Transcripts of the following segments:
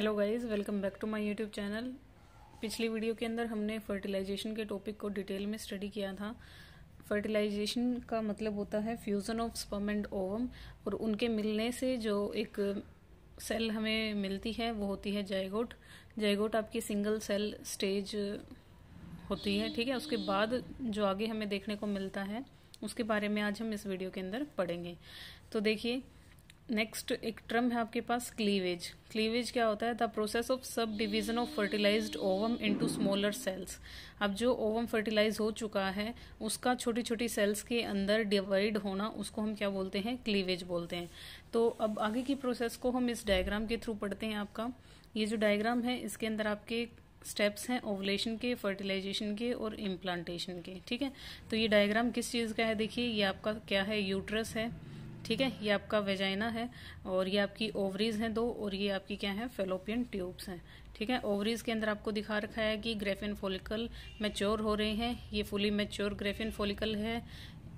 hello guys welcome back to my YouTube channel पिछली video के अंदर हमने फर्टिलाइजेशन के टॉपिक को डिटेल में स्टडी किया था फर्टिलाइजेशन का मतलब होता है fusion of sperm and ovum और उनके मिलने से जो एक सेल हमें मिलती है वो होती है जायगोट जायगोट आपकी सिंगल सेल स्टेज होती है ठीक है उसके बाद जो आगे हमें देखने को मिलता है उसके बारे में आज हम इस वीडियो के अंदर पढ़ेंगे तो देखिए नेक्स्ट एक ट्रम है आपके पास क्लीवेज क्लीवेज क्या होता है the process of subdivision of fertilized ovum into smaller cells अब जो ओवम फर्टिलाइज हो चुका है उसका छोटी छोटी सेल्स के अंदर डिवाइड होना उसको हम क्या बोलते हैं क्लीवेज बोलते हैं तो अब आगे की प्रोसेस को हम इस डायग्राम के थ्रू पढ़ते हैं आपका ये जो डायग्राम है इसके अंदर आपके स्टेप्स हैं ओवलेशन के फर्टिलाइजेशन के और इम्प्लांटेशन के ठीक है तो ये डायग्राम किस चीज़ का है देखिए ये आपका क्या है यूट्रस है ठीक है ये आपका वेजाइना है और ये आपकी ओवरीज हैं दो और ये आपकी क्या है फेलोपियन ट्यूब्स हैं ठीक है ओवरीज के अंदर आपको दिखा रखा है कि ग्रेफिन फोलिकल मैच्योर हो रहे हैं ये फुली मैच्योर ग्रेफिन फोलिकल है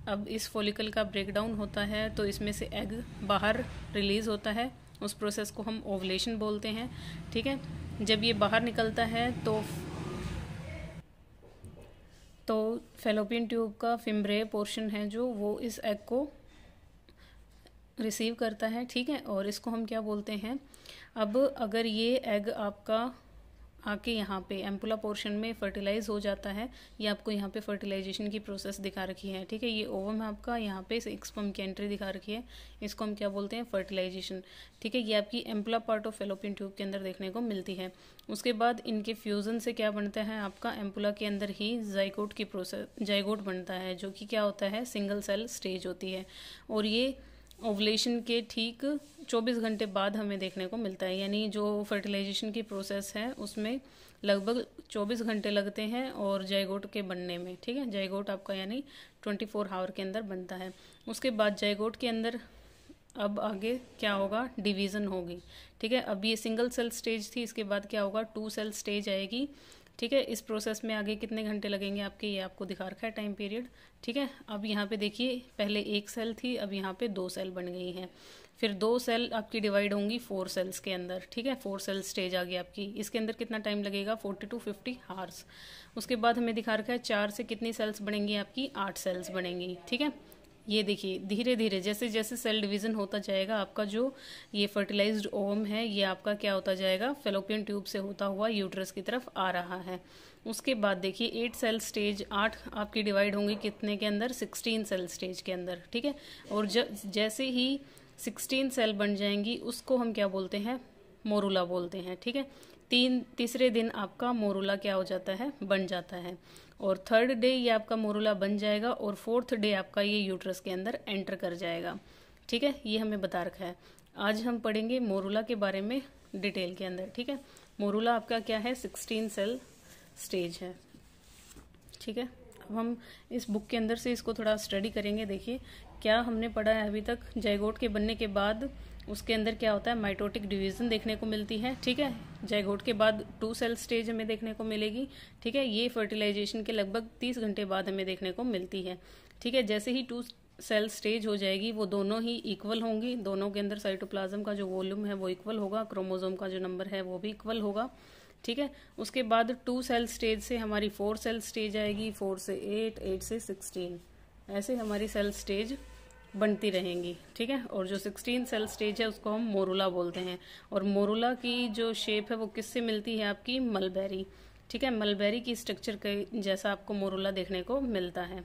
अब इस फोलिकल का ब्रेकडाउन होता है तो इसमें से एग बाहर रिलीज़ होता है उस प्रोसेस को हम ओवलेशन बोलते हैं ठीक है जब ये बाहर निकलता है तो तो फेलोपियन ट्यूब का फिम्ब्रे पोर्शन है जो वो इस एग को रिसीव करता है ठीक है और इसको हम क्या बोलते हैं अब अगर ये एग आपका आके यहाँ पे एम्पुला पोर्शन में फर्टिलाइज हो जाता है ये आपको यहाँ पे फर्टिलाइजेशन की प्रोसेस दिखा रखी है ठीक है ये ओवम है आपका यहाँ पे एक्सपम की एंट्री दिखा रखी है इसको हम क्या बोलते हैं फर्टिलाइजेशन ठीक है ये आपकी ampulla part of fallopian tube के अंदर देखने को मिलती है उसके बाद इनके फ्यूज़न से क्या बनता है आपका एम्पुला के अंदर ही जाइकोट की प्रोसेस जाइकोट बनता है जो कि क्या होता है सिंगल सेल स्टेज होती है और ये ओवलेशन के ठीक 24 घंटे बाद हमें देखने को मिलता है यानी जो फर्टिलाइजेशन की प्रोसेस है उसमें लगभग 24 घंटे लगते हैं और जयगोट के बनने में ठीक है जयगोट आपका यानी 24 फोर आवर के अंदर बनता है उसके बाद जयगोट के अंदर अब आगे क्या होगा डिवीज़न होगी ठीक है अब ये सिंगल सेल स्टेज थी इसके बाद क्या होगा टू सेल स्टेज आएगी ठीक है इस प्रोसेस में आगे कितने घंटे लगेंगे आपके ये आपको दिखा रखा है टाइम पीरियड ठीक है अब यहाँ पे देखिए पहले एक सेल थी अब यहाँ पे दो सेल बन गई हैं फिर दो सेल आपकी डिवाइड होंगी फोर सेल्स के अंदर ठीक है फोर सेल स्टेज आ गई आपकी इसके अंदर कितना टाइम लगेगा फोर्टी टू फिफ्टी हार्स उसके बाद हमें दिखा रखा है चार से कितनी सेल्स बनेंगी आपकी आठ सेल्स बनेंगी ठीक है ये देखिए धीरे धीरे जैसे जैसे सेल डिवीज़न होता जाएगा आपका जो ये फर्टिलाइज्ड ओम है ये आपका क्या होता जाएगा फेलोपियन ट्यूब से होता हुआ यूट्रस की तरफ आ रहा है उसके बाद देखिए एट सेल स्टेज आठ आपकी डिवाइड होंगी कितने के अंदर सिक्सटीन सेल स्टेज के अंदर ठीक है और जैसे ही सिक्सटीन सेल बन जाएंगी उसको हम क्या बोलते हैं मोरूला बोलते हैं ठीक है तीन तीसरे दिन आपका मोरूला क्या हो जाता है बन जाता है और थर्ड डे ये आपका मोरूला बन जाएगा और फोर्थ डे आपका ये यूट्रस के अंदर एंटर कर जाएगा ठीक है ये हमें बता रखा है आज हम पढ़ेंगे मोरूला के बारे में डिटेल के अंदर ठीक है मोरूला आपका क्या है सिक्सटीन सेल स्टेज है ठीक है अब हम इस बुक के अंदर से इसको थोड़ा स्टडी करेंगे देखिए क्या हमने पढ़ा है अभी तक जयगोट के बनने के बाद उसके अंदर क्या होता है माइटोटिक डिवीजन देखने को मिलती है ठीक है जयगोट के बाद टू सेल स्टेज हमें देखने को मिलेगी ठीक है ये फर्टिलाइजेशन के लगभग तीस घंटे बाद हमें देखने को मिलती है ठीक है जैसे ही टू सेल स्टेज हो जाएगी वो दोनों ही इक्वल होंगी दोनों के अंदर साइटोप्लाज्म का जो वॉल्यूम है वो इक्वल होगा क्रोमोजोम का जो नंबर है वो भी इक्वल होगा ठीक है उसके बाद टू सेल स्टेज से हमारी फोर सेल स्टेज आएगी फोर से एट एट से सिक्सटीन ऐसे हमारी सेल स्टेज बनती रहेंगी ठीक है और जो सिक्सटीन सेल स्टेज है उसको हम मोरूला बोलते हैं और मोरूला की जो शेप है वो किससे मिलती है आपकी मलबेरी ठीक है मलबेरी की स्ट्रक्चर के जैसा आपको मोरूला देखने को मिलता है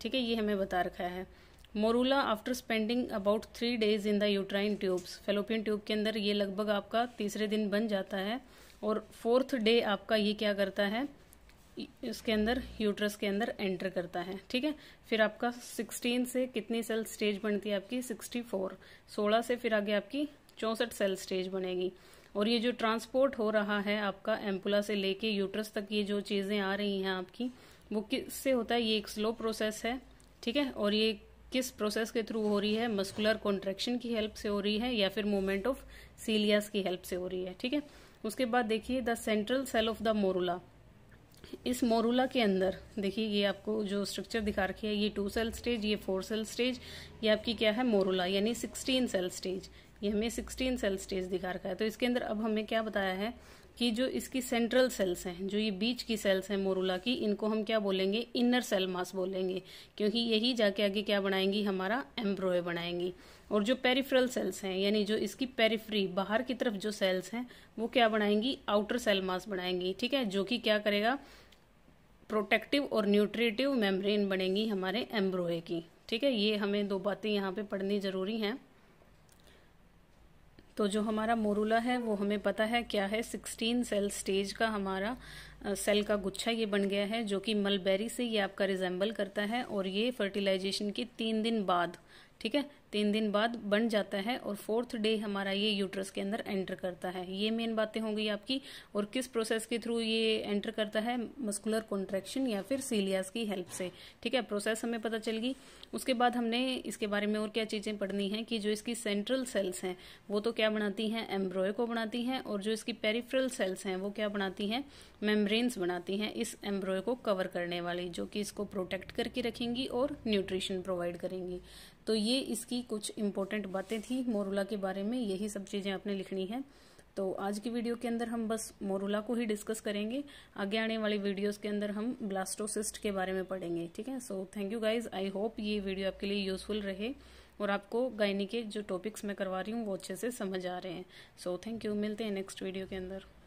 ठीक है ये हमें बता रखा है morula after spending about three days in the uterine tubes fallopian tube के अंदर ये लगभग आपका तीसरे दिन बन जाता है और फोर्थ डे आपका ये क्या करता है इसके अंदर यूट्रस के अंदर एंटर करता है ठीक है फिर आपका सिक्सटीन से कितनी सेल स्टेज बनती है आपकी सिक्सटी फोर सोलह से फिर आगे आपकी चौंसठ सेल स्टेज बनेगी और ये जो ट्रांसपोर्ट हो रहा है आपका एम्पुला से लेके यूट्रस तक ये जो चीज़ें आ रही हैं आपकी वो किससे होता है ये एक स्लो प्रोसेस है ठीक है और ये किस प्रोसेस के थ्रू हो रही है मस्कुलर कॉन्ट्रेक्शन की हेल्प से हो रही है या फिर मूवमेंट ऑफ सीलियास की हेल्प से हो रही है ठीक है उसके बाद देखिए the central cell of the morula इस मोरूला के अंदर देखिए ये आपको जो स्ट्रक्चर दिखा रखी है ये टू सेल स्टेज ये फोर सेल स्टेज ये आपकी क्या है मोरूला यानी सिक्सटीन सेल स्टेज ये हमें सिक्सटीन सेल स्टेज दिखा रखा है तो इसके अंदर अब हमें क्या बताया है कि जो इसकी सेंट्रल सेल्स हैं जो ये बीच की सेल्स हैं मोरूला की इनको हम क्या बोलेंगे इनर सेल मास बोलेंगे क्योंकि यही जाके आगे क्या बनाएंगी हमारा एम्ब्रोय बनाएंगी और जो पेरिफ्रल सेल्स हैं यानी जो इसकी पेरिफ्री बाहर की तरफ जो सेल्स हैं वो क्या बनाएंगी आउटर सेल मास बनाएंगी ठीक है जो कि क्या करेगा प्रोटेक्टिव और न्यूट्रिटिव मेम्ब्रेन बनेंगी हमारे एम्ब्रोए की ठीक है ये हमें दो बातें यहाँ पे पढ़नी जरूरी हैं तो जो हमारा मोरूला है वो हमें पता है क्या है 16 सेल स्टेज का हमारा सेल का गुच्छा ये बन गया है जो कि मलबेरी से ये आपका रिजेंबल करता है और ये फर्टिलाइजेशन के तीन दिन बाद ठीक है तीन दिन बाद बन जाता है और फोर्थ डे हमारा ये यूट्रस के अंदर एंटर करता है ये मेन बातें होंगी आपकी और किस प्रोसेस के थ्रू ये एंटर करता है मस्कुलर कॉन्ट्रेक्शन या फिर सीलियास की हेल्प से ठीक है प्रोसेस हमें पता चल गई उसके बाद हमने इसके बारे में और क्या चीज़ें पढ़नी है कि जो इसकी सेंट्रल सेल्स हैं वो तो क्या बनाती हैं एम्ब्रॉय को बनाती हैं और जो इसकी पेरिफ्रल सेल्स हैं वो क्या बनाती हैं मेम्ब्रेन्स बनाती हैं इस एम्ब्रॉय को कवर करने वाली जो कि इसको प्रोटेक्ट करके रखेंगी और न्यूट्रिशन प्रोवाइड करेंगी तो ये इसकी कुछ इम्पोर्टेंट बातें थी मोरूला के बारे में यही सब चीज़ें आपने लिखनी है तो आज की वीडियो के अंदर हम बस मोरूला को ही डिस्कस करेंगे आगे आने वाली वीडियोस के अंदर हम ब्लास्टोसिस्ट के बारे में पढ़ेंगे ठीक है so thank you guys I hope ये वीडियो आपके लिए यूजफुल रहे और आपको गायनी के जो टॉपिक्स मैं करवा रही हूँ वो अच्छे से समझ आ रहे हैं सो थैंक यू मिलते हैं नेक्स्ट वीडियो के अंदर